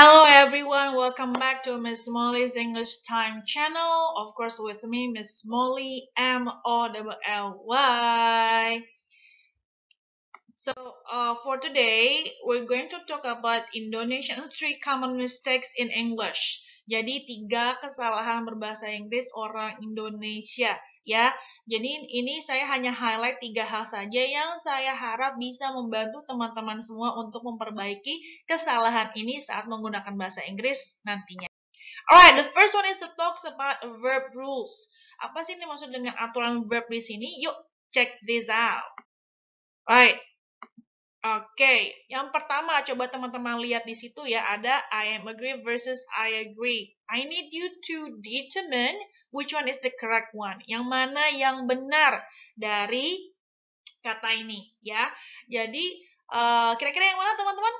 Hello everyone, welcome back to Miss Molly's English Time channel. Of course with me Miss Molly M O W L Y. So uh, for today we're going to talk about Indonesian three common mistakes in English. Jadi tiga kesalahan berbahasa Inggris orang Indonesia ya. Jadi ini saya hanya highlight tiga hal saja yang saya harap bisa membantu teman-teman semua untuk memperbaiki kesalahan ini saat menggunakan bahasa Inggris nantinya. Alright, the first one is to talk about verb rules. Apa sih ini maksud dengan aturan verb di sini? Yuk, check this out. Alright, Oke, yang pertama coba teman-teman lihat di situ ya ada I am agree versus I agree. I need you to determine which one is the correct one. Yang mana yang benar dari kata ini ya. Jadi eh, kira-kira uh, yang mana teman-teman?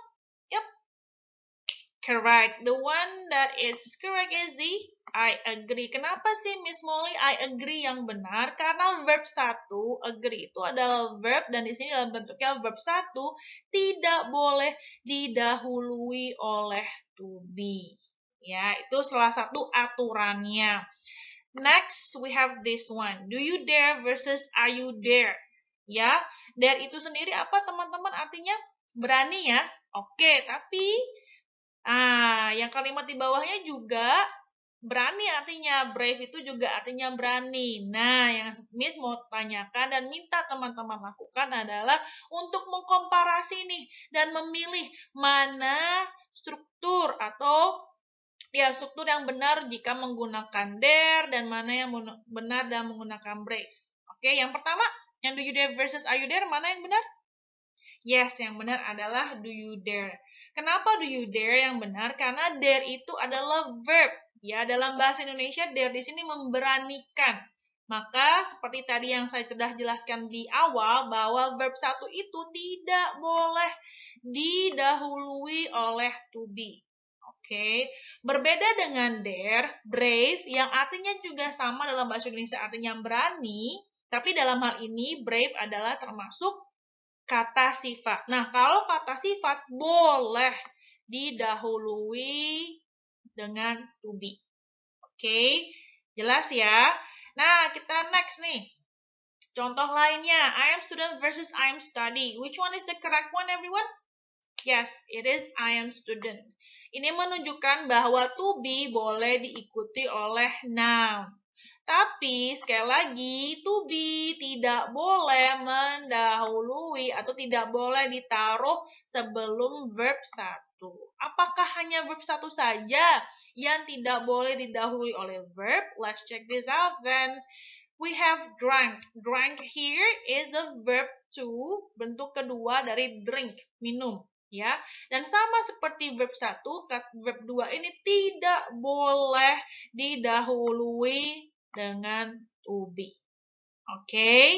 Correct. The one that is correct is the I agree. Kenapa sih Miss Molly I agree yang benar? Karena verb satu agree itu adalah verb dan di sini dalam bentuknya verb satu tidak boleh didahului oleh to be. Ya, itu salah satu aturannya. Next, we have this one. Do you dare versus are you dare? Ya, dare itu sendiri apa teman-teman artinya? Berani ya? Oke, okay, tapi Ah, yang kalimat di bawahnya juga berani artinya brave itu juga artinya berani. Nah, yang Miss mau tanyakan dan minta teman-teman lakukan adalah untuk mengkomparasi nih dan memilih mana struktur atau ya struktur yang benar jika menggunakan dare dan mana yang benar dan menggunakan brave. Oke, yang pertama yang do you dare versus are you dare mana yang benar? Yes, yang benar adalah do you dare. Kenapa do you dare yang benar? Karena dare itu adalah verb. Ya, dalam bahasa Indonesia dare di sini memberanikan. Maka seperti tadi yang saya sudah jelaskan di awal bahwa verb satu itu tidak boleh didahului oleh to be. Oke, okay. berbeda dengan dare, brave yang artinya juga sama dalam bahasa Indonesia artinya berani, tapi dalam hal ini brave adalah termasuk kata sifat. Nah, kalau kata sifat boleh didahului dengan to be. Oke, okay? jelas ya? Nah, kita next nih. Contoh lainnya, I am student versus I am study. Which one is the correct one, everyone? Yes, it is I am student. Ini menunjukkan bahwa to be boleh diikuti oleh noun. Tapi sekali lagi, to be tidak boleh mendahului atau tidak boleh ditaruh sebelum verb 1. Apakah hanya verb 1 saja yang tidak boleh didahului oleh verb? Let's check this out then. We have drank. Drank here is the verb two, bentuk kedua dari drink, minum ya. Dan sama seperti verb 1, verb 2 ini tidak boleh didahului dengan ubi. Okay,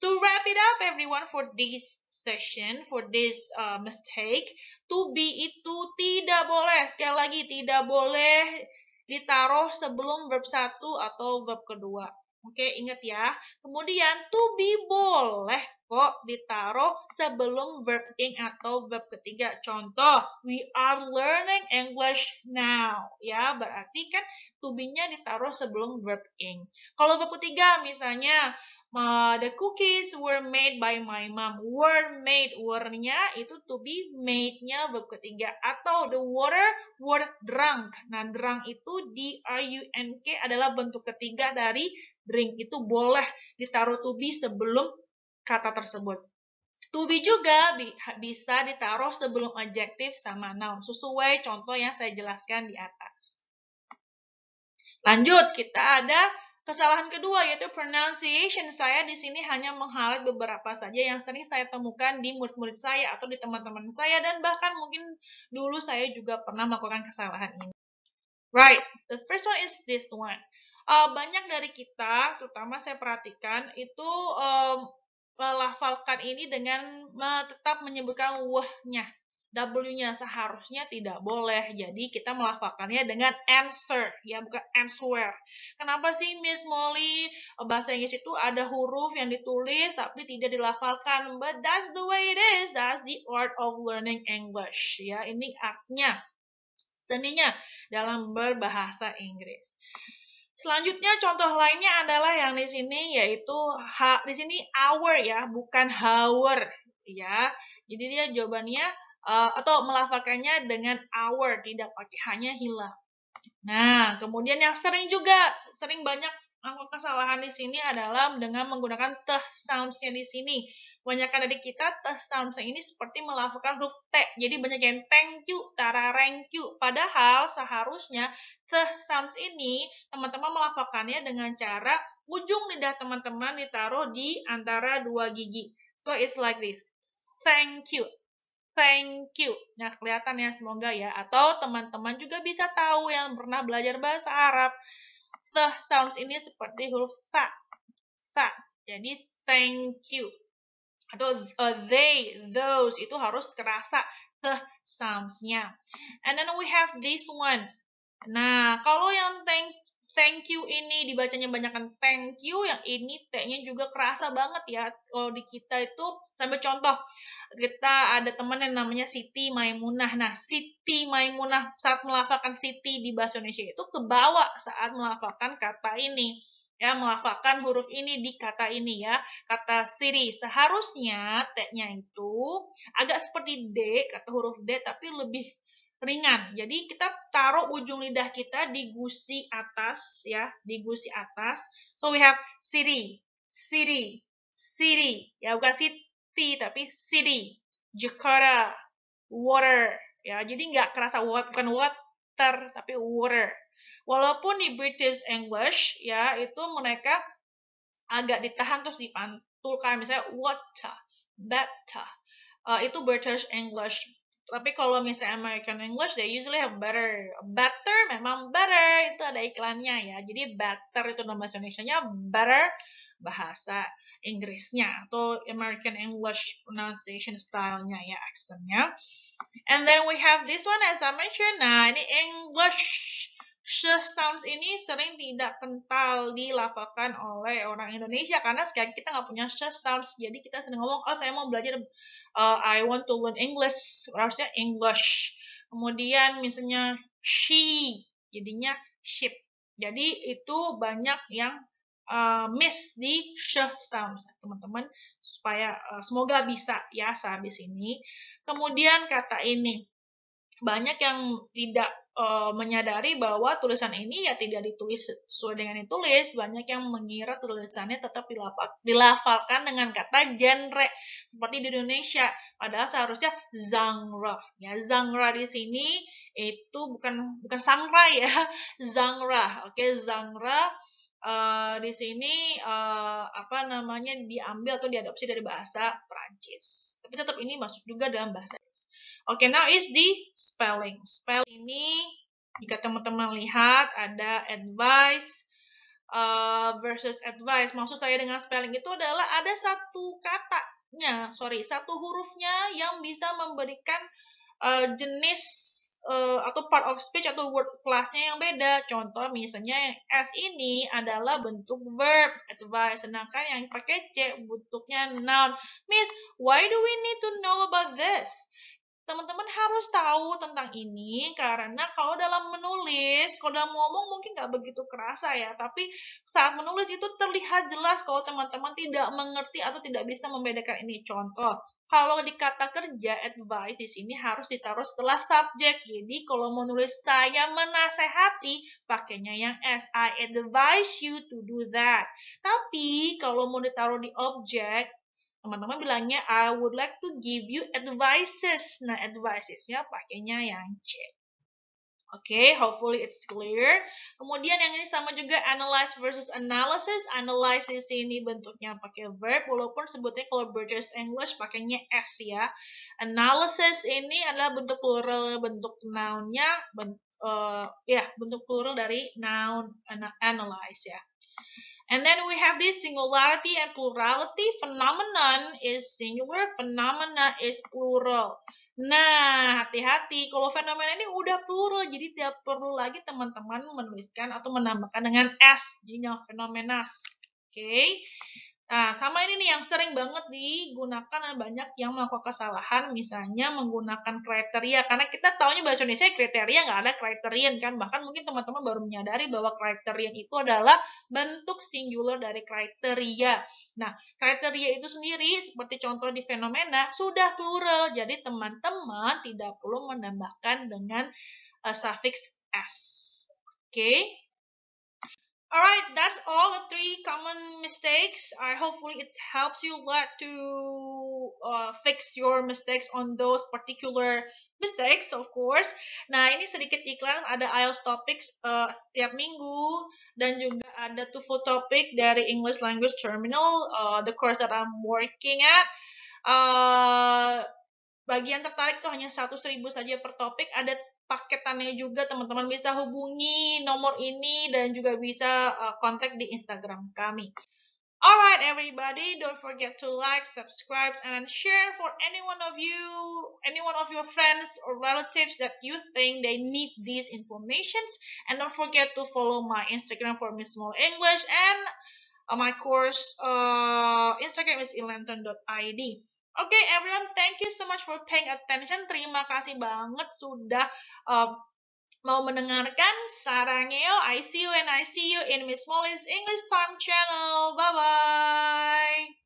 to wrap it up everyone for this session, for this uh, mistake, to be itu tidak boleh, sekali lagi tidak boleh ditaruh sebelum verb satu atau verb kedua. Oke, okay, ingat ya. Kemudian to be boleh kok ditaruh sebelum verb ing atau verb ketiga. Contoh, we are learning English now. Ya, berarti kan to be-nya ditaruh sebelum verb ing. Kalau verb ketiga misalnya uh, the cookies were made by my mom. Were made, were-nya itu to be made-nya verb ketiga atau the water were drunk. Nah, drunk itu D R U N K adalah bentuk ketiga dari drink. Itu boleh ditaruh to be sebelum kata tersebut. To be juga bi bisa ditaruh sebelum adjektif sama noun, sesuai contoh yang saya jelaskan di atas. Lanjut, kita ada kesalahan kedua yaitu pronunciation. Saya di sini hanya menghalat beberapa saja yang sering saya temukan di murid-murid saya atau di teman-teman saya dan bahkan mungkin dulu saya juga pernah melakukan kesalahan ini. Right, the first one is this one. Uh, banyak dari kita, terutama saya perhatikan, itu um, melafalkan ini dengan tetap menyebutkan w-nya, W-nya seharusnya tidak boleh. Jadi kita melafalkannya dengan answer, ya bukan answer. Kenapa sih Miss Molly bahasa Inggris itu ada huruf yang ditulis tapi tidak dilafalkan? But that's the way it is. That's the art of learning English. Ya, ini artnya, seninya dalam berbahasa Inggris. Selanjutnya contoh lainnya adalah yang di sini yaitu ha, di sini hour ya, bukan hour ya. Jadi dia jawabannya uh, atau melafalkannya dengan hour tidak pakai hanya hilang. Nah, kemudian yang sering juga sering banyak melakukan kesalahan di sini adalah dengan menggunakan teh soundsnya di sini. Banyak dari kita teh soundsnya ini seperti melakukan huruf T. Jadi banyak yang thank you, thank you. Padahal seharusnya teh sounds ini teman-teman melakukannya dengan cara ujung lidah teman-teman ditaruh di antara dua gigi. So it's like this. Thank you thank you. Nah, kelihatan ya semoga ya. Atau teman-teman juga bisa tahu yang pernah belajar bahasa Arab the sounds ini seperti huruf fa. Fa. Jadi thank you. Atau uh, they, those itu harus kerasa the sounds-nya. And then we have this one. Nah, kalau yang thank thank you ini dibacanya banyakkan thank you, yang ini T-nya juga kerasa banget ya. Kalau di kita itu sampai contoh kita ada teman yang namanya Siti Maimunah. Nah, Siti Maimunah saat melafalkan Siti di bahasa Indonesia itu kebawa saat melafalkan kata ini. Ya, melafalkan huruf ini di kata ini ya. Kata siri seharusnya T-nya itu agak seperti D, kata huruf D tapi lebih ringan. Jadi kita taruh ujung lidah kita di gusi atas ya, di gusi atas. So we have siri, siri, siri. Ya bukan Siti T tapi city, Jakarta, water ya. Jadi nggak kerasa water, bukan water tapi water. Walaupun di British English ya itu mereka agak ditahan terus dipantulkan misalnya water, better. Uh, itu British English. Tapi kalau misalnya American English, they usually have better. Better memang better itu ada iklannya ya. Jadi better itu nama Indonesia-nya better bahasa Inggrisnya atau American English pronunciation style-nya ya aksennya. And then we have this one as I mentioned. Nah, ini English sh sounds ini sering tidak kental dilafalkan oleh orang Indonesia karena sekali kita nggak punya sh sounds jadi kita sering ngomong oh saya mau belajar uh, I want to learn English harusnya English kemudian misalnya she jadinya ship jadi itu banyak yang uh, miss di sh sounds teman-teman supaya uh, semoga bisa ya sehabis ini kemudian kata ini banyak yang tidak uh, menyadari bahwa tulisan ini ya tidak ditulis sesuai dengan ditulis banyak yang mengira tulisannya tetap dilapak, dilafalkan dengan kata genre seperti di Indonesia padahal seharusnya genre ya genre di sini itu bukan bukan sangra ya genre oke okay? genre uh, di sini uh, apa namanya diambil atau diadopsi dari bahasa Perancis. Tapi tetap ini masuk juga dalam bahasa Inggris. Oke, okay, now is the spelling. Spell ini jika teman-teman lihat ada advice uh, versus advice. Maksud saya dengan spelling itu adalah ada satu katanya, sorry, satu hurufnya yang bisa memberikan uh, jenis uh, atau part of speech atau word classnya yang beda. Contoh misalnya yang S ini adalah bentuk verb advice, sedangkan yang pakai C bentuknya noun. Miss, why do we need to know about this? teman-teman harus tahu tentang ini karena kalau dalam menulis, kalau dalam ngomong mungkin nggak begitu kerasa ya, tapi saat menulis itu terlihat jelas kalau teman-teman tidak mengerti atau tidak bisa membedakan ini. Contoh, kalau di kata kerja advice di sini harus ditaruh setelah subjek. Jadi kalau mau nulis saya menasehati pakainya yang s I advise you to do that. Tapi kalau mau ditaruh di objek teman-teman bilangnya I would like to give you advices. Nah, advicesnya pakainya yang C. Oke, okay, hopefully it's clear. Kemudian yang ini sama juga analyze versus analysis. analysis ini bentuknya pakai verb, walaupun sebutnya kalau British English pakainya S ya. Analysis ini adalah bentuk plural bentuk nounnya, nya uh, eh, ya bentuk plural dari noun analyze ya. And then we have this singularity and plurality phenomenon is singular, phenomena is plural. Nah, hati-hati kalau fenomena ini udah plural, jadi tidak perlu lagi teman-teman menuliskan atau menambahkan dengan s, jadi yang fenomenas. Oke, okay. Nah, sama ini nih yang sering banget digunakan dan banyak yang melakukan kesalahan, misalnya menggunakan kriteria. Karena kita taunya bahasa Indonesia kriteria nggak ada kriterian kan. Bahkan mungkin teman-teman baru menyadari bahwa kriterian itu adalah bentuk singular dari kriteria. Nah, kriteria itu sendiri seperti contoh di fenomena sudah plural. Jadi teman-teman tidak perlu menambahkan dengan uh, suffix s. Oke. Okay? Alright, that's all the three common mistakes. I hopefully it helps you learn to uh, fix your mistakes on those particular mistakes, of course. Nah, ini sedikit iklan ada IELTS topics uh, setiap minggu dan juga ada TOEFL topic dari English Language Terminal, uh, the course that I'm working at. Uh, bagian tertarik tuh hanya 100 ribu saja per topik, ada paketannya juga teman-teman bisa hubungi nomor ini dan juga bisa uh, kontak di Instagram kami. Alright everybody, don't forget to like, subscribe, and share for any one of you, any one of your friends or relatives that you think they need these informations. And don't forget to follow my Instagram for Miss Small English and uh, my course uh, Instagram is elanton.id. Oke okay, everyone, thank you so much for paying attention. Terima kasih banget sudah uh, mau mendengarkan Sarangeo. I see you and I see you in Miss Molly's English Time Channel. Bye bye.